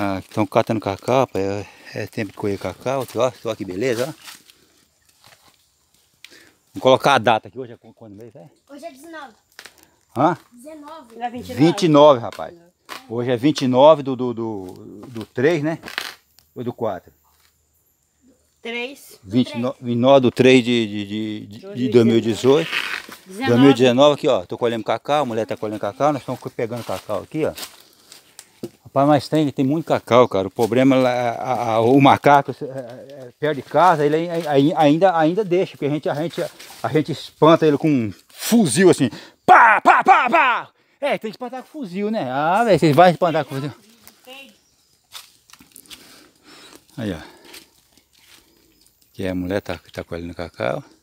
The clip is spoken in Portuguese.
Ah, estão catando cacau, pai. É, é tempo de colher cacau. Olha, olha que beleza, ó. Vou colocar a data aqui. Hoje é quando mês, é? Hoje é 19. Hã? 19. é 29. 29, rapaz. Hoje é 29 do, do, do, do 3, né? Ou do 4? 3. 29, do 3 de, de, de, de, de 2018. 19. 2019 aqui, ó. Tô colhendo cacau, a mulher tá colhendo cacau. Nós estamos pegando cacau aqui, ó. Pai, mas tem, tem muito cacau, cara. O problema, é o macaco é, é, é perto de casa, ele ainda, ainda deixa, porque a gente, a, gente, a gente espanta ele com um fuzil assim. Pá, pá, pá, pá! É, tem que espantar com fuzil, né? Ah, velho, vocês vão espantar com fuzil. Aí, ó. Que a mulher tá, tá colhendo cacau.